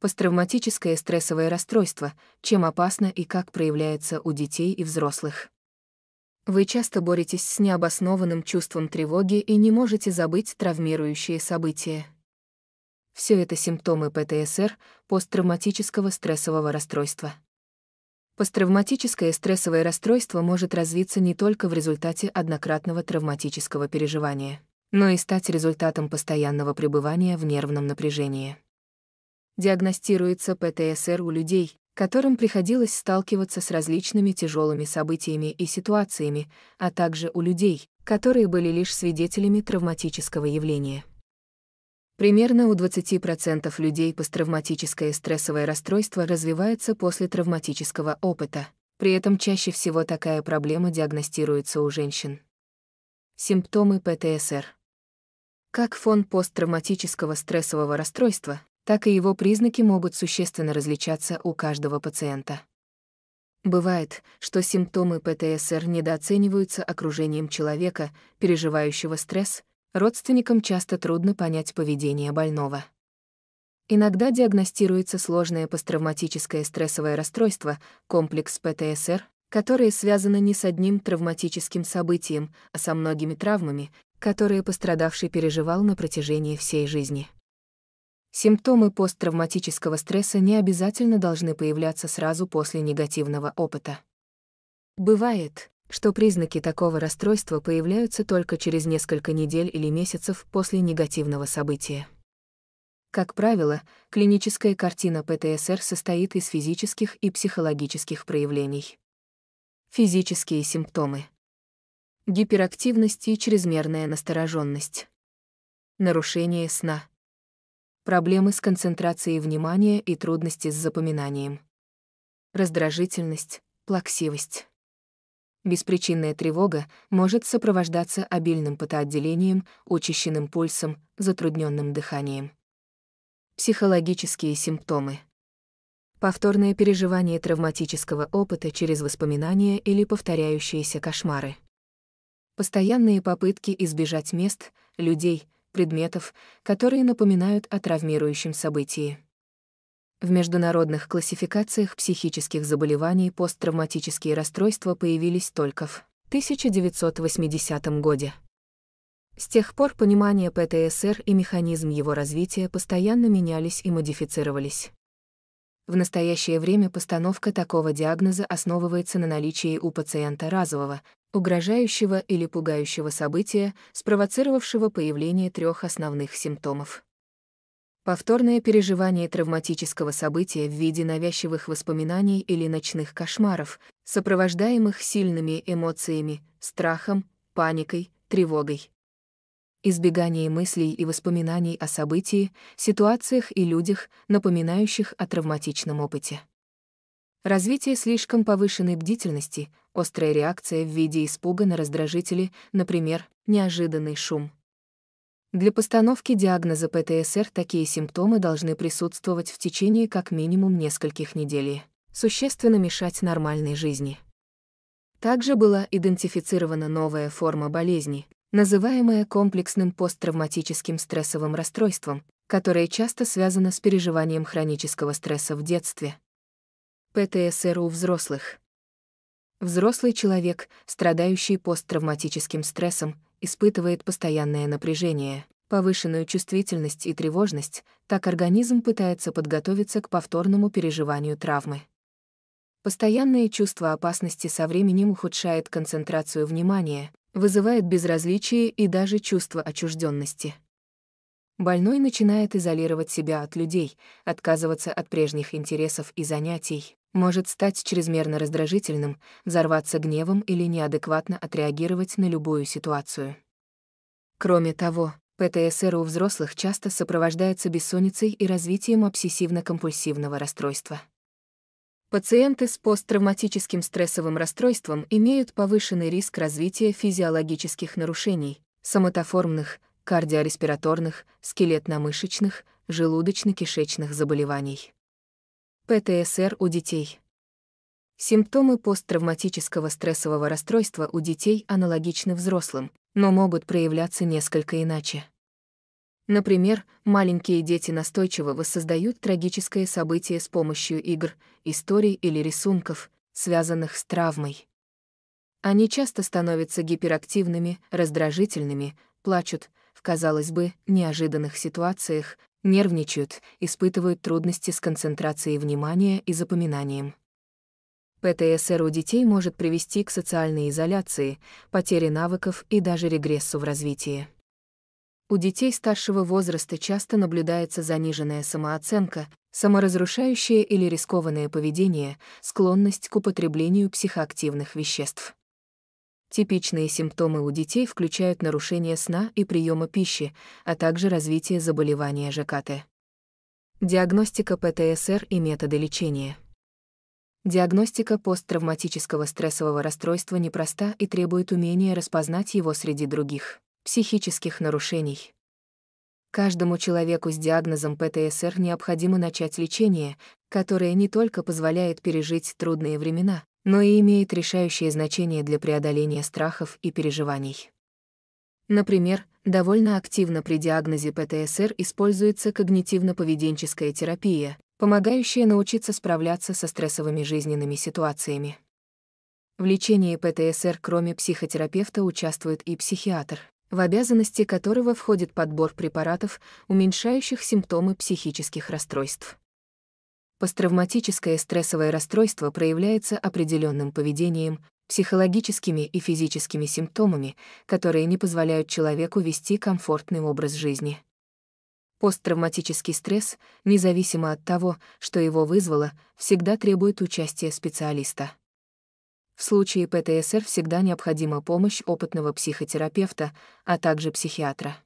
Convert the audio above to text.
посттравматическое стрессовое расстройство, чем опасно и как проявляется у детей и взрослых. Вы часто боретесь с необоснованным чувством тревоги и не можете забыть травмирующие события. Все это симптомы ПТСР, посттравматического стрессового расстройства. Посттравматическое стрессовое расстройство может развиться не только в результате однократного травматического переживания, но и стать результатом постоянного пребывания в нервном напряжении диагностируется ПТСР у людей, которым приходилось сталкиваться с различными тяжелыми событиями и ситуациями, а также у людей, которые были лишь свидетелями травматического явления. Примерно у 20% людей посттравматическое стрессовое расстройство развивается после травматического опыта. При этом чаще всего такая проблема диагностируется у женщин. Симптомы ПТСР. Как фон посттравматического стрессового расстройства, так и его признаки могут существенно различаться у каждого пациента. Бывает, что симптомы ПТСР недооцениваются окружением человека, переживающего стресс, родственникам часто трудно понять поведение больного. Иногда диагностируется сложное посттравматическое стрессовое расстройство, комплекс ПТСР, которое связано не с одним травматическим событием, а со многими травмами, которые пострадавший переживал на протяжении всей жизни. Симптомы посттравматического стресса не обязательно должны появляться сразу после негативного опыта. Бывает, что признаки такого расстройства появляются только через несколько недель или месяцев после негативного события. Как правило, клиническая картина ПТСР состоит из физических и психологических проявлений. Физические симптомы. Гиперактивность и чрезмерная настороженность. Нарушение сна проблемы с концентрацией внимания и трудности с запоминанием. Раздражительность, плаксивость. Беспричинная тревога может сопровождаться обильным потоотделением, учащенным пульсом, затрудненным дыханием. Психологические симптомы. Повторное переживание травматического опыта через воспоминания или повторяющиеся кошмары. Постоянные попытки избежать мест, людей, предметов, которые напоминают о травмирующем событии. В международных классификациях психических заболеваний посттравматические расстройства появились только в 1980 году. С тех пор понимание ПТСР и механизм его развития постоянно менялись и модифицировались. В настоящее время постановка такого диагноза основывается на наличии у пациента разового, угрожающего или пугающего события, спровоцировавшего появление трех основных симптомов. Повторное переживание травматического события в виде навязчивых воспоминаний или ночных кошмаров, сопровождаемых сильными эмоциями, страхом, паникой, тревогой. Избегание мыслей и воспоминаний о событии, ситуациях и людях, напоминающих о травматичном опыте. Развитие слишком повышенной бдительности, острая реакция в виде испуга на раздражители, например, неожиданный шум. Для постановки диагноза ПТСР такие симптомы должны присутствовать в течение как минимум нескольких недель, существенно мешать нормальной жизни. Также была идентифицирована новая форма болезни, называемая комплексным посттравматическим стрессовым расстройством, которое часто связано с переживанием хронического стресса в детстве. ПТСР у взрослых. Взрослый человек, страдающий посттравматическим стрессом, испытывает постоянное напряжение, повышенную чувствительность и тревожность, так организм пытается подготовиться к повторному переживанию травмы. Постоянное чувство опасности со временем ухудшает концентрацию внимания, вызывает безразличие и даже чувство отчужденности. Больной начинает изолировать себя от людей, отказываться от прежних интересов и занятий, может стать чрезмерно раздражительным, взорваться гневом или неадекватно отреагировать на любую ситуацию. Кроме того, ПТСР у взрослых часто сопровождается бессонницей и развитием обсессивно-компульсивного расстройства. Пациенты с посттравматическим стрессовым расстройством имеют повышенный риск развития физиологических нарушений, самотоформных, кардиореспираторных, скелетно-мышечных, желудочно-кишечных заболеваний. ПТСР у детей. Симптомы посттравматического стрессового расстройства у детей аналогичны взрослым, но могут проявляться несколько иначе. Например, маленькие дети настойчиво воссоздают трагическое событие с помощью игр, историй или рисунков, связанных с травмой. Они часто становятся гиперактивными, раздражительными, плачут, в, казалось бы, неожиданных ситуациях, нервничают, испытывают трудности с концентрацией внимания и запоминанием. ПТСР у детей может привести к социальной изоляции, потере навыков и даже регрессу в развитии. У детей старшего возраста часто наблюдается заниженная самооценка, саморазрушающее или рискованное поведение, склонность к употреблению психоактивных веществ. Типичные симптомы у детей включают нарушение сна и приема пищи, а также развитие заболевания ЖКТ. Диагностика ПТСР и методы лечения. Диагностика посттравматического стрессового расстройства непроста и требует умения распознать его среди других психических нарушений. Каждому человеку с диагнозом ПТСР необходимо начать лечение, которое не только позволяет пережить трудные времена, но и имеет решающее значение для преодоления страхов и переживаний. Например, довольно активно при диагнозе ПТСР используется когнитивно-поведенческая терапия, помогающая научиться справляться со стрессовыми жизненными ситуациями. В лечении ПТСР кроме психотерапевта участвует и психиатр, в обязанности которого входит подбор препаратов, уменьшающих симптомы психических расстройств посттравматическое стрессовое расстройство проявляется определенным поведением, психологическими и физическими симптомами, которые не позволяют человеку вести комфортный образ жизни. Посттравматический стресс, независимо от того, что его вызвало, всегда требует участия специалиста. В случае ПТСР всегда необходима помощь опытного психотерапевта, а также психиатра.